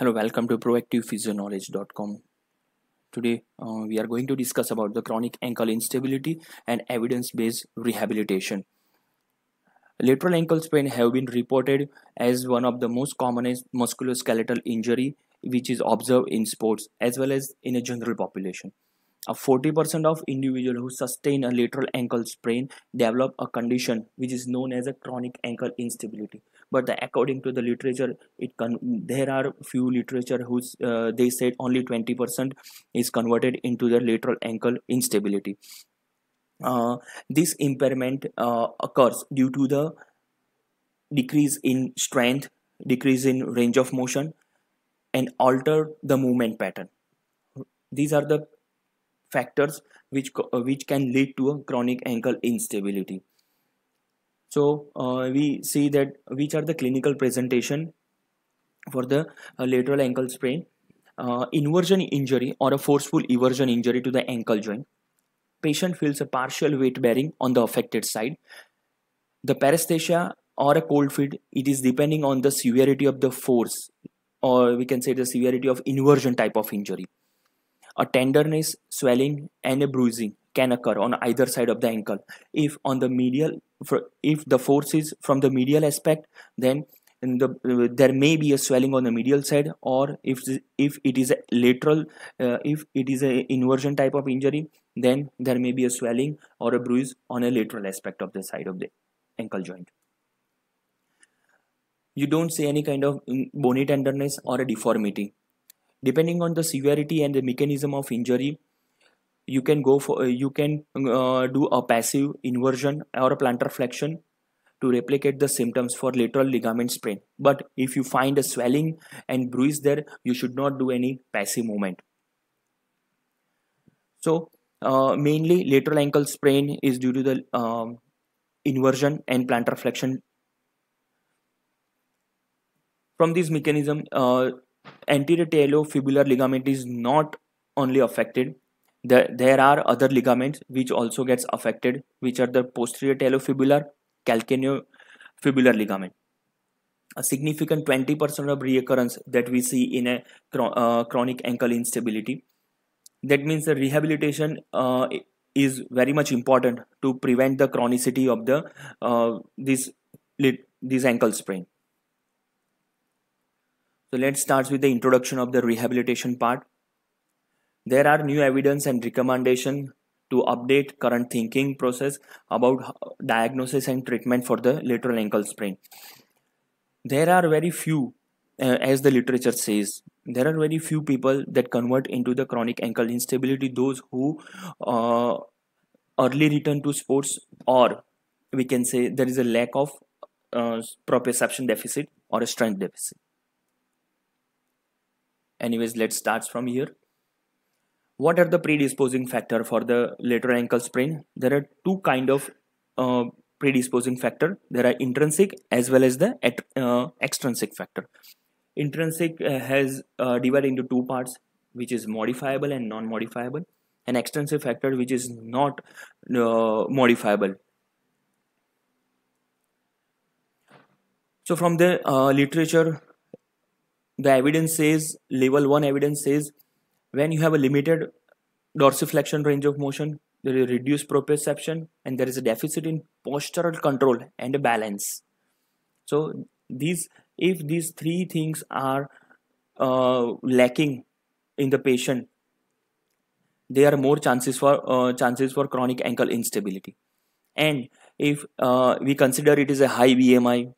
Hello, welcome to proactivephysioknowledge.com. Today, uh, we are going to discuss about the chronic ankle instability and evidence-based rehabilitation. Lateral ankle sprain have been reported as one of the most common musculoskeletal injury which is observed in sports as well as in a general population. 40% of individuals who sustain a lateral ankle sprain develop a condition which is known as a chronic ankle instability but the, according to the literature it there are few literature who uh, they said only 20% is converted into the lateral ankle instability uh, this impairment uh, occurs due to the decrease in strength decrease in range of motion and alter the movement pattern these are the factors which uh, which can lead to a chronic ankle instability so uh, we see that which are the clinical presentation for the uh, lateral ankle sprain uh, inversion injury or a forceful eversion injury to the ankle joint patient feels a partial weight bearing on the affected side the paresthesia or a cold feet it is depending on the severity of the force or we can say the severity of inversion type of injury a tenderness swelling and a bruising can occur on either side of the ankle if on the medial if the force is from the medial aspect then the, uh, there may be a swelling on the medial side or if if it is a lateral uh, if it is a inversion type of injury then there may be a swelling or a bruise on a lateral aspect of the side of the ankle joint you don't see any kind of mm, bony tenderness or a deformity depending on the severity and the mechanism of injury you can go for uh, you can uh, do a passive inversion or a plantar flexion to replicate the symptoms for lateral ligament sprain but if you find a swelling and bruise there you should not do any passive movement so uh, mainly lateral ankle sprain is due to the um, inversion and plantar flexion from this mechanism uh, anterior talofibular ligament is not only affected there, there are other ligaments which also gets affected, which are the posterior talofibular, calcaneofibular ligament. A significant 20% of reoccurrence that we see in a uh, chronic ankle instability. That means the rehabilitation uh, is very much important to prevent the chronicity of the uh, this this ankle sprain. So let's start with the introduction of the rehabilitation part. There are new evidence and recommendation to update current thinking process about diagnosis and treatment for the lateral ankle sprain. There are very few, uh, as the literature says, there are very few people that convert into the chronic ankle instability. Those who uh, early return to sports, or we can say there is a lack of uh, proprioception deficit or a strength deficit. Anyways, let's start from here what are the predisposing factor for the lateral ankle sprain there are two kind of uh, predisposing factor there are intrinsic as well as the uh, extrinsic factor intrinsic uh, has uh, divided into two parts which is modifiable and non modifiable and extrinsic factor which is not uh, modifiable so from the uh, literature the evidence says level 1 evidence says when you have a limited dorsiflexion range of motion there is reduced proprioception and there is a deficit in postural control and balance so these if these three things are uh, lacking in the patient there are more chances for uh, chances for chronic ankle instability and if uh, we consider it is a high bmi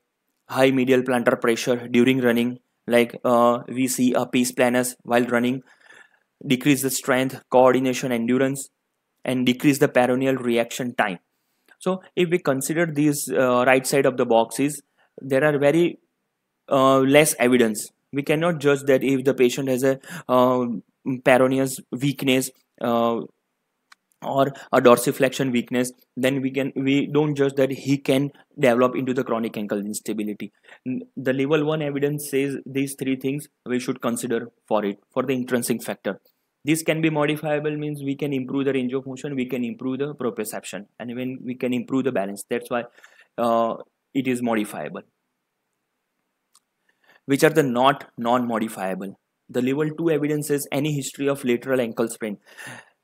high medial plantar pressure during running like uh, we see a pace planus while running decrease the strength, coordination, endurance, and decrease the peroneal reaction time. So if we consider these uh, right side of the boxes, there are very uh, less evidence. We cannot judge that if the patient has a uh, peroneal weakness uh, or a dorsiflexion weakness, then we can we don't judge that he can develop into the chronic ankle instability. The level one evidence says these three things we should consider for it for the intrinsic factor. this can be modifiable means we can improve the range of motion we can improve the proprioception and when we can improve the balance that's why uh, it is modifiable which are the not non-modifiable the level 2 evidence is any history of lateral ankle sprain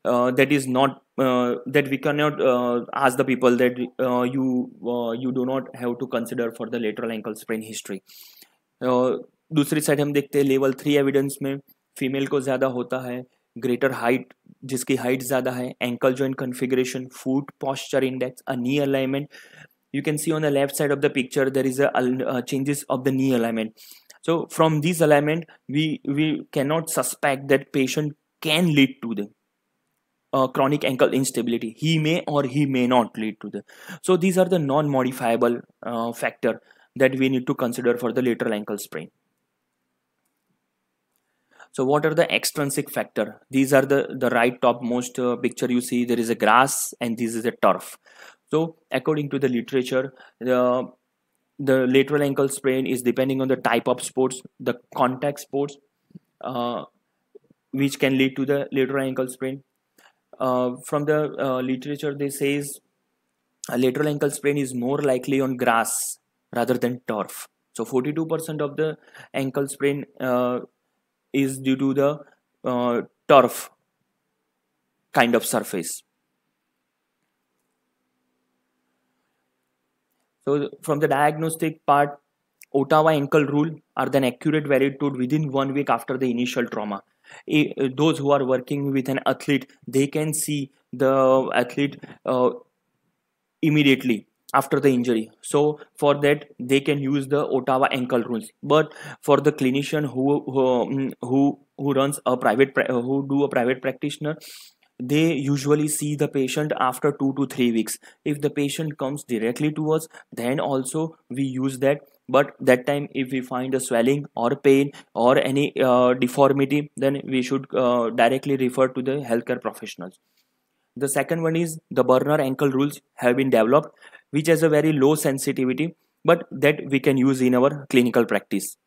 uh, that is not uh, that we cannot uh, ask the people that uh, you uh, you do not have to consider for the lateral ankle sprain history uh, दूसरी side हम देखते हैं level three evidence में female को ज़्यादा होता है greater height जिसकी हाइट ज़्यादा है ankle joint configuration foot posture index uh knee alignment you can see on the left side of the picture there is a uh, changes of the knee alignment so from this alignment we we cannot suspect that patient can lead to the uh, chronic ankle instability he may or he may not lead to the so these are the non modifiable uh, factor that we need to consider for the lateral ankle sprain so what are the extrinsic factor these are the the right topmost uh, picture you see there is a grass and this is a turf so according to the literature the the lateral ankle sprain is depending on the type of sports the contact sports uh, which can lead to the lateral ankle sprain uh, from the uh, literature they says a lateral ankle sprain is more likely on grass rather than turf so 42% of the ankle sprain uh, is due to the uh, turf kind of surface. So from the diagnostic part, Ottawa ankle rule are then accurate to within one week after the initial trauma. Those who are working with an athlete, they can see the athlete uh, immediately after the injury so for that they can use the ottawa ankle rules but for the clinician who who mm, who, who runs a private who do a private practitioner they usually see the patient after 2 to 3 weeks if the patient comes directly to us then also we use that but that time if we find a swelling or pain or any uh, deformity then we should uh, directly refer to the healthcare professionals the second one is the burner ankle rules have been developed which has a very low sensitivity but that we can use in our clinical practice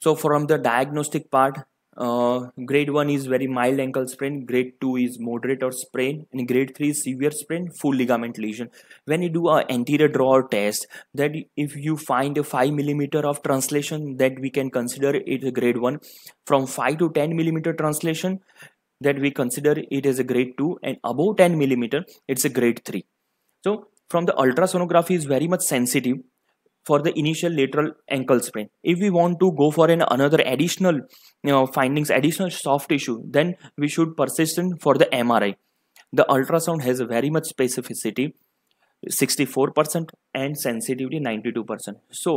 so from the diagnostic part uh, grade 1 is very mild ankle sprain, grade 2 is moderate or sprain, and grade 3 is severe sprain, full ligament lesion. When you do an anterior drawer test, that if you find a 5 millimeter of translation, that we can consider it a grade 1. From 5 to 10 millimeter translation, that we consider it as a grade 2 and above 10 millimeter it's a grade 3 so from the ultrasonography is very much sensitive for the initial lateral ankle sprain if we want to go for an another additional you know findings additional soft tissue then we should persistent for the mri the ultrasound has very much specificity 64% and sensitivity 92% so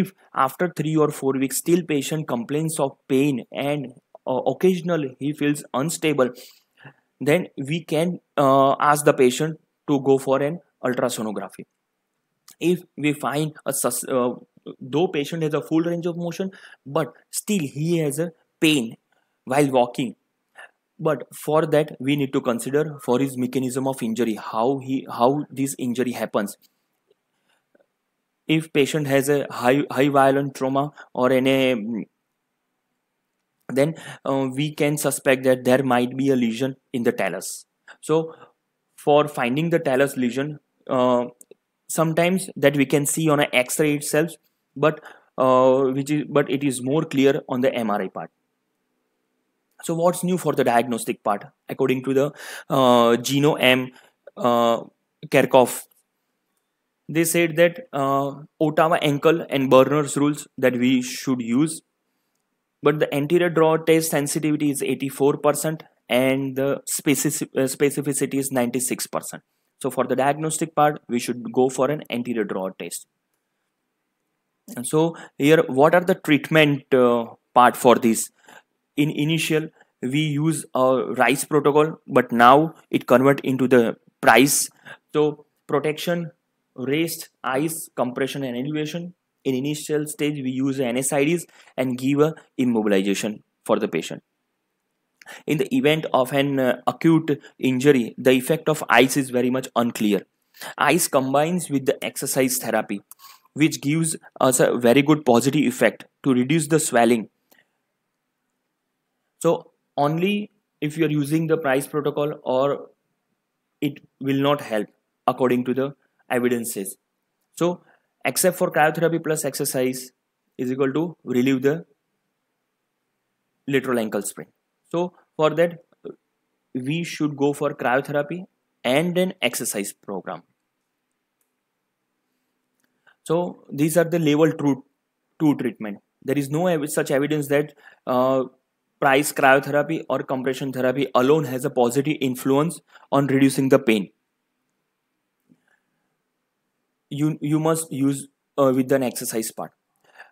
if after 3 or 4 weeks still patient complains of pain and uh, occasionally he feels unstable then we can uh, ask the patient to go for an ultrasonography if we find a uh, though patient has a full range of motion but still he has a pain while walking but for that we need to consider for his mechanism of injury how he how this injury happens if patient has a high high violent trauma or any mm, then uh, we can suspect that there might be a lesion in the talus so for finding the talus lesion uh, sometimes that we can see on an x-ray itself but uh, which is but it is more clear on the mri part so what's new for the diagnostic part according to the uh, gino m uh, kerkhoff they said that uh, ottawa ankle and berners rules that we should use but the anterior draw test sensitivity is 84% and the specific, uh, specificity is 96%. So for the diagnostic part, we should go for an anterior draw test. And so here, what are the treatment uh, part for this? In initial, we use a rice protocol, but now it convert into the price. So protection, rest, ice, compression and elevation, in initial stage we use NSIDs and give a immobilization for the patient. In the event of an uh, acute injury, the effect of ice is very much unclear. Ice combines with the exercise therapy, which gives us a very good positive effect to reduce the swelling. So only if you are using the price protocol or it will not help according to the evidences. So except for cryotherapy plus exercise is equal to relieve the lateral ankle sprain. So for that we should go for cryotherapy and an exercise program. So these are the level 2, treatment. There is no ev such evidence that uh, price cryotherapy or compression therapy alone has a positive influence on reducing the pain you you must use uh, with an exercise part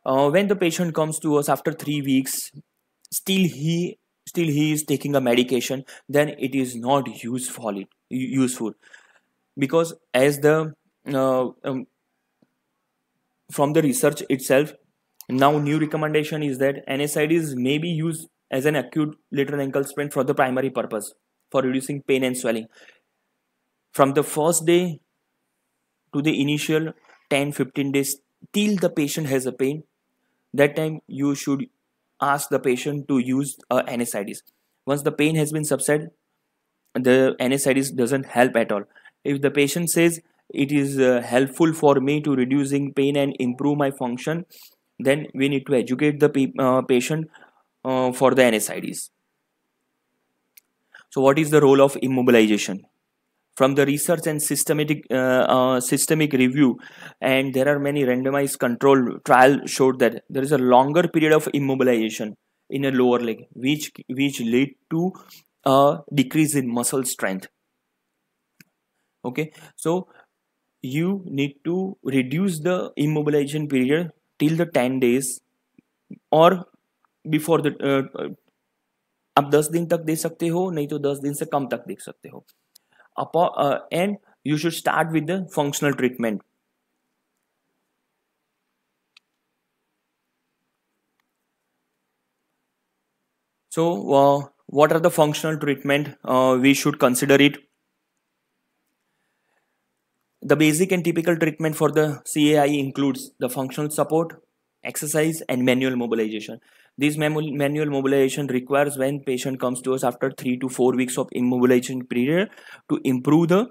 uh, when the patient comes to us after 3 weeks still he still he is taking a medication then it is not useful useful because as the uh, um, from the research itself now new recommendation is that NSAIDs may be used as an acute lateral ankle sprain for the primary purpose for reducing pain and swelling from the first day to the initial 10 15 days till the patient has a pain that time you should ask the patient to use uh, NSAIDs. Once the pain has been subsided, the NSAIDs doesn't help at all. If the patient says it is uh, helpful for me to reducing pain and improve my function, then we need to educate the uh, patient uh, for the NSAIDs. So what is the role of immobilization? from the research and systematic uh, uh, systemic review and there are many randomized control trial showed that there is a longer period of immobilization in a lower leg which which lead to a decrease in muscle strength okay so you need to reduce the immobilization period till the 10 days or before the. Uh, आप 10 दिन तक दे सकते हो नहीं तो 10 दिन से कम तक दे सकते हो uh, and you should start with the functional treatment so uh, what are the functional treatment uh, we should consider it the basic and typical treatment for the CAI includes the functional support exercise and manual mobilization this manual mobilization requires when patient comes to us after 3 to 4 weeks of immobilization period to improve the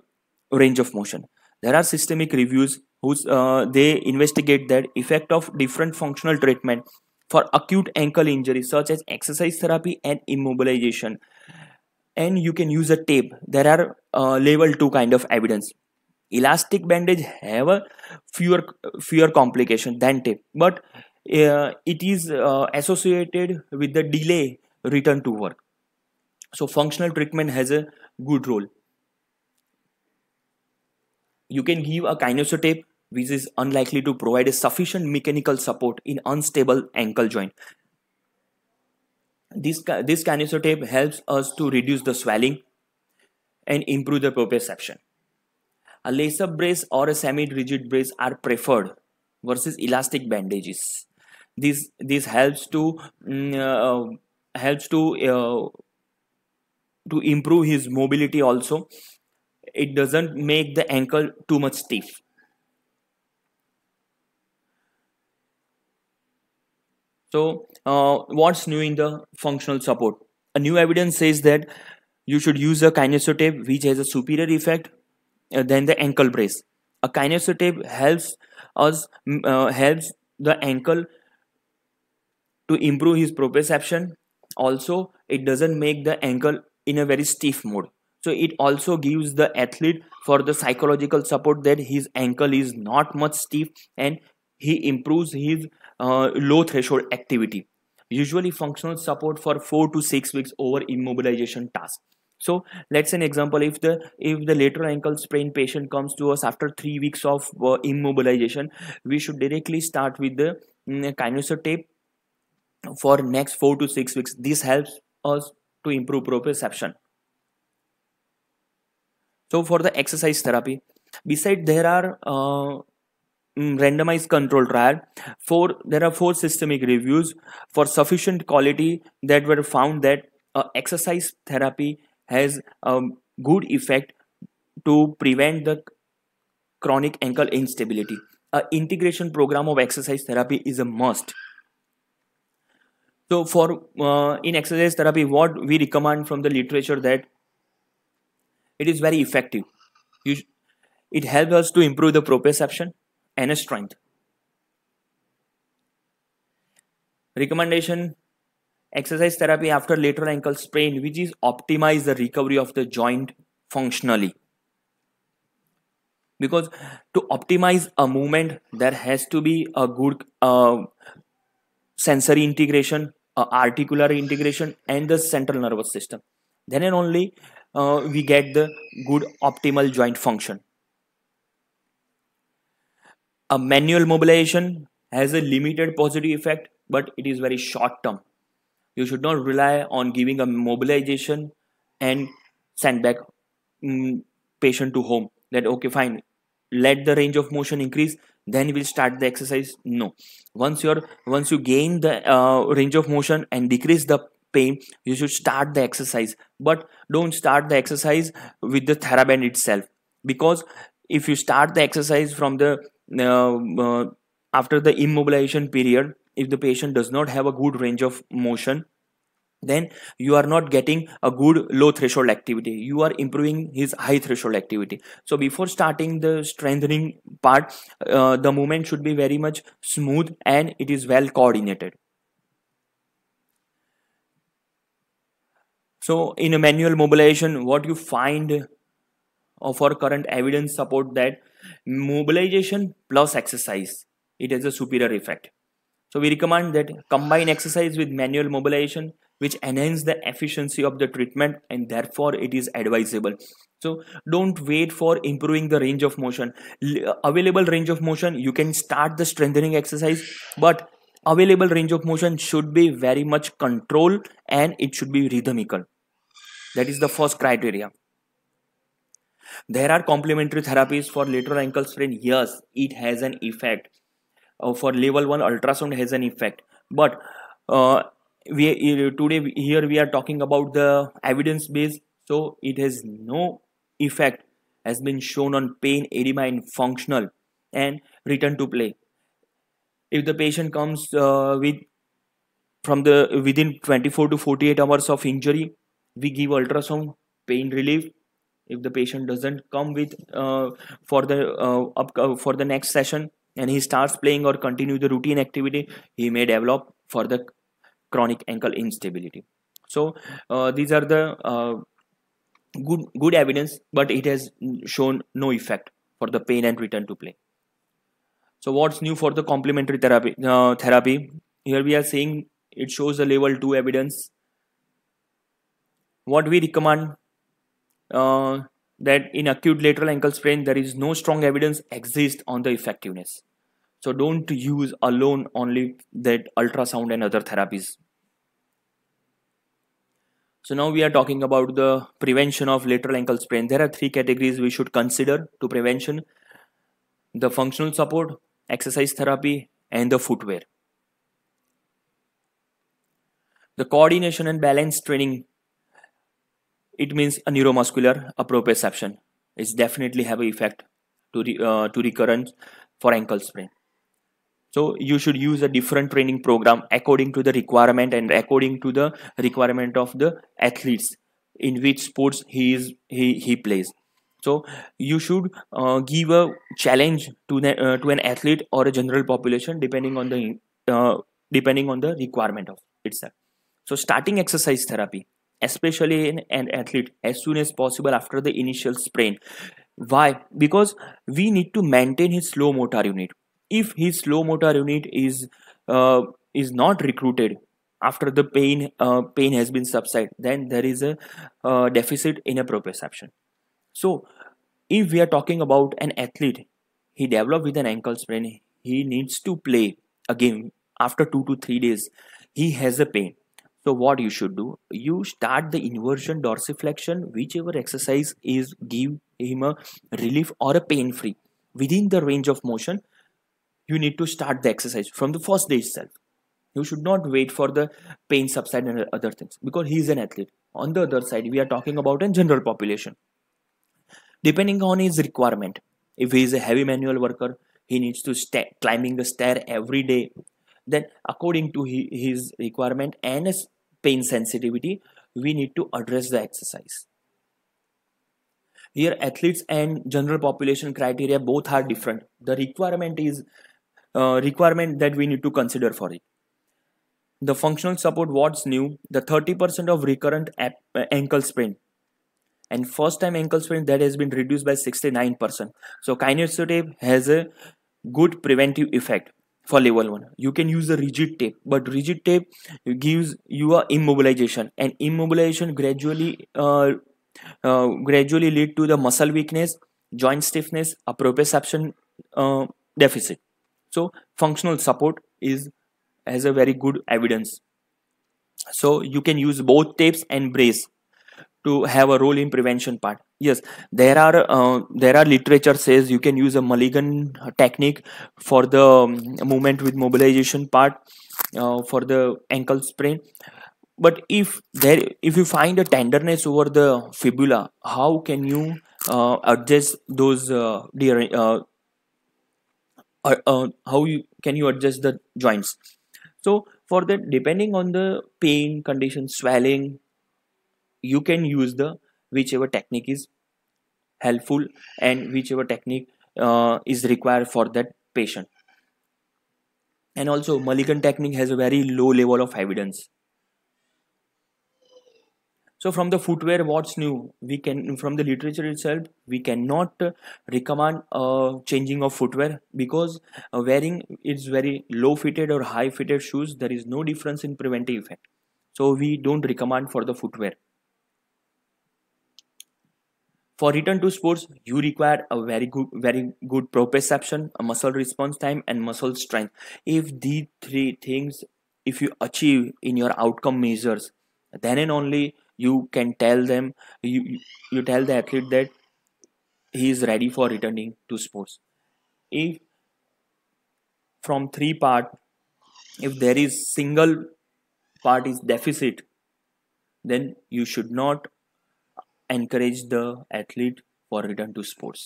range of motion. There are systemic reviews whose uh, they investigate that effect of different functional treatment for acute ankle injury such as exercise therapy and immobilization and you can use a tape there are uh, level 2 kind of evidence elastic bandage have a fewer fewer complication than tape but uh, it is uh, associated with the delay return to work. So functional treatment has a good role. You can give a tape, which is unlikely to provide a sufficient mechanical support in unstable ankle joint. This, this kinesiotape helps us to reduce the swelling and improve the proprioception. A laser brace or a semi-rigid brace are preferred versus elastic bandages this this helps to mm, uh, helps to uh, to improve his mobility also it doesn't make the ankle too much stiff so uh, what's new in the functional support a new evidence says that you should use a kinesiotape which has a superior effect uh, than the ankle brace a kinesiotape helps us mm, uh, helps the ankle to improve his proprioception also it doesn't make the ankle in a very stiff mode so it also gives the athlete for the psychological support that his ankle is not much stiff and he improves his uh, low threshold activity usually functional support for 4 to 6 weeks over immobilization task so let's an example if the if the lateral ankle sprain patient comes to us after 3 weeks of uh, immobilization we should directly start with the mm, kinesio tape for next 4 to 6 weeks this helps us to improve proprioception so for the exercise therapy besides there are uh, mm, randomized control trial for there are four systemic reviews for sufficient quality that were found that uh, exercise therapy has a um, good effect to prevent the chronic ankle instability. A integration program of exercise therapy is a must. So for uh, in exercise therapy, what we recommend from the literature that it is very effective. Sh- it helps us to improve the proprioception and strength. Recommendation exercise therapy after lateral ankle sprain, which is optimize the recovery of the joint functionally. Because to optimize a movement, there has to be a good uh, sensory integration uh, articular integration and the central nervous system then and only uh, we get the good optimal joint function a manual mobilization has a limited positive effect but it is very short term you should not rely on giving a mobilization and send back mm, patient to home that okay fine let the range of motion increase then we'll start the exercise no once you're once you gain the uh, range of motion and decrease the pain you should start the exercise but don't start the exercise with the theraband itself because if you start the exercise from the uh, uh, after the immobilization period if the patient does not have a good range of motion then you are not getting a good low threshold activity you are improving his high threshold activity so before starting the strengthening part uh, the movement should be very much smooth and it is well coordinated so in a manual mobilization what you find uh, of our current evidence support that mobilization plus exercise it has a superior effect so we recommend that combine exercise with manual mobilization which enhance the efficiency of the treatment and therefore it is advisable so don't wait for improving the range of motion L available range of motion you can start the strengthening exercise but available range of motion should be very much controlled and it should be rhythmical that is the first criteria there are complementary therapies for lateral ankle sprain yes it has an effect uh, for level 1 ultrasound has an effect but uh, we eh, today here we are talking about the evidence base so it has no effect has been shown on pain edema and functional and return to play if the patient comes uh, with from the within 24 to 48 hours of injury we give ultrasound pain relief if the patient doesn't come with uh, for the uh, up, uh, for the next session and he starts playing or continue the routine activity he may develop further chronic ankle instability so uh, these are the uh, good good evidence but it has shown no effect for the pain and return to play so what's new for the complementary therapy uh, therapy here we are saying it shows the level 2 evidence what we recommend uh, that in acute lateral ankle sprain there is no strong evidence exists on the effectiveness so don't use alone only that ultrasound and other therapies. So now we are talking about the prevention of lateral ankle sprain. There are three categories we should consider to prevention. The functional support, exercise therapy and the footwear. The coordination and balance training, it means a neuromuscular proprioception. It's definitely have an effect to, uh, to recurrence for ankle sprain so you should use a different training program according to the requirement and according to the requirement of the athletes in which sports he is he, he plays so you should uh, give a challenge to the, uh, to an athlete or a general population depending on the uh, depending on the requirement of itself so starting exercise therapy especially in an athlete as soon as possible after the initial sprain why because we need to maintain his low motor unit if his slow motor unit is uh, is not recruited after the pain uh, pain has been subside then there is a uh, deficit in a proprioception so if we are talking about an athlete he developed with an ankle sprain he needs to play again after 2 to 3 days he has a pain so what you should do you start the inversion dorsiflexion whichever exercise is give him a relief or a pain free within the range of motion you need to start the exercise from the first day itself. You should not wait for the pain subside and other things because he is an athlete. On the other side, we are talking about a general population. Depending on his requirement, if he is a heavy manual worker, he needs to sta- climbing the stair every day. Then, according to he, his requirement and his pain sensitivity, we need to address the exercise. Here, athletes and general population criteria both are different. The requirement is uh, requirement that we need to consider for it. The functional support what's new, the 30% of recurrent ap- uh, ankle sprain and first time ankle sprain that has been reduced by 69%. So kinesiotape has a good preventive effect for level 1 you can use the rigid tape but rigid tape gives you a immobilization and immobilization gradually uh, uh, gradually lead to the muscle weakness joint stiffness a proprioception uh, deficit so functional support is has a very good evidence so you can use both tapes and brace to have a role in prevention part yes there are uh, there are literature says you can use a mulligan technique for the um, movement with mobilization part uh, for the ankle sprain but if there if you find a tenderness over the fibula how can you uh, adjust those uh, uh uh, uh, how you can you adjust the joints so for that depending on the pain condition swelling you can use the whichever technique is helpful and whichever technique uh, is required for that patient and also mulligan technique has a very low level of evidence so from the footwear what's new we can from the literature itself we cannot uh, recommend a changing of footwear because uh, wearing is very low fitted or high fitted shoes there is no difference in preventive effect so we don't recommend for the footwear for return to sports, you require a very good, very good proprioception, a muscle response time, and muscle strength. If these three things, if you achieve in your outcome measures, then and only you can tell them you you tell the athlete that he is ready for returning to sports if from three part if there is single part is deficit then you should not encourage the athlete for return to sports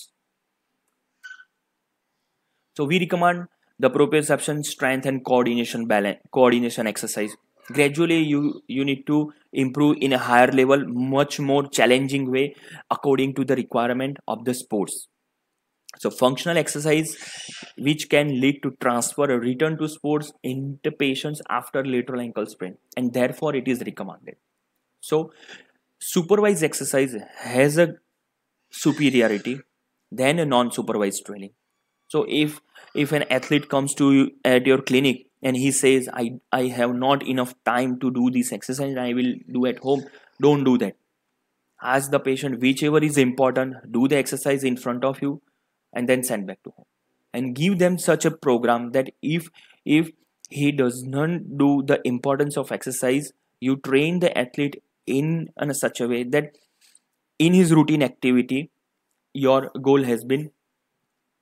so we recommend the proprioception strength and coordination balance coordination exercise gradually you you need to improve in a higher level much more challenging way according to the requirement of the sports so functional exercise which can lead to transfer or return to sports in the patients after lateral ankle sprain and therefore it is recommended so supervised exercise has a superiority than a non-supervised training so if if an athlete comes to you at your clinic and he says i i have not enough time to do this exercise i will do at home don't do that ask the patient whichever is important do the exercise in front of you and then send back to home and give them such a program that if if he does not do the importance of exercise you train the athlete in, in such a way that in his routine activity your goal has been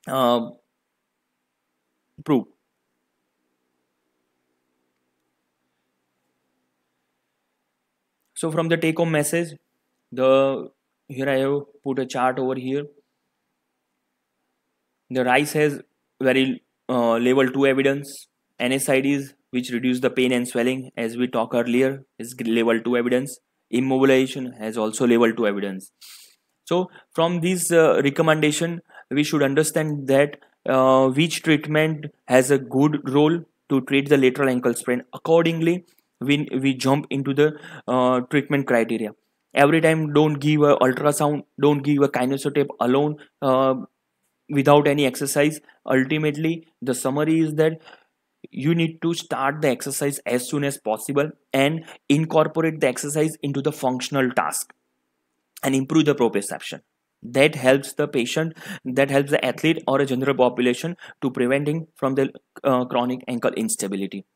uh, proved So from the take home message, the here I have put a chart over here. The rice has very uh, level 2 evidence. NSIDs which reduce the pain and swelling as we talked earlier is level 2 evidence. Immobilization has also level 2 evidence. So from this uh, recommendation we should understand that uh, which treatment has a good role to treat the lateral ankle sprain accordingly when we jump into the uh, treatment criteria every time don't give a ultrasound don't give a kinesiotape alone uh, without any exercise ultimately the summary is that you need to start the exercise as soon as possible and incorporate the exercise into the functional task and improve the proprioception that helps the patient that helps the athlete or a general population to preventing from the uh, chronic ankle instability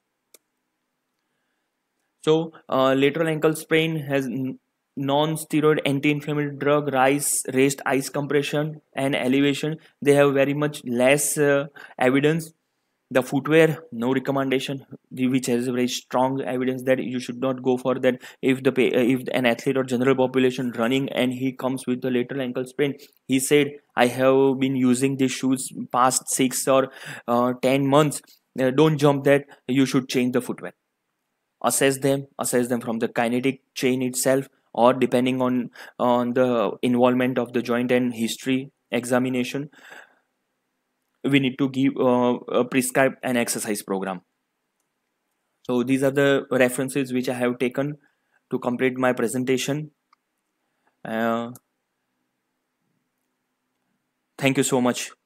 so uh, lateral ankle sprain has non-steroid anti-inflammatory drug rise raised ice compression and elevation they have very much less uh, evidence the footwear no recommendation which has very strong evidence that you should not go for that if the uh, if an athlete or general population running and he comes with the lateral ankle sprain he said i have been using these shoes past 6 or uh, 10 months uh, don't jump that you should change the footwear assess them assess them from the kinetic chain itself or depending on on the involvement of the joint and history examination we need to give uh, uh, prescribe an exercise program so these are the references which i have taken to complete my presentation uh, thank you so much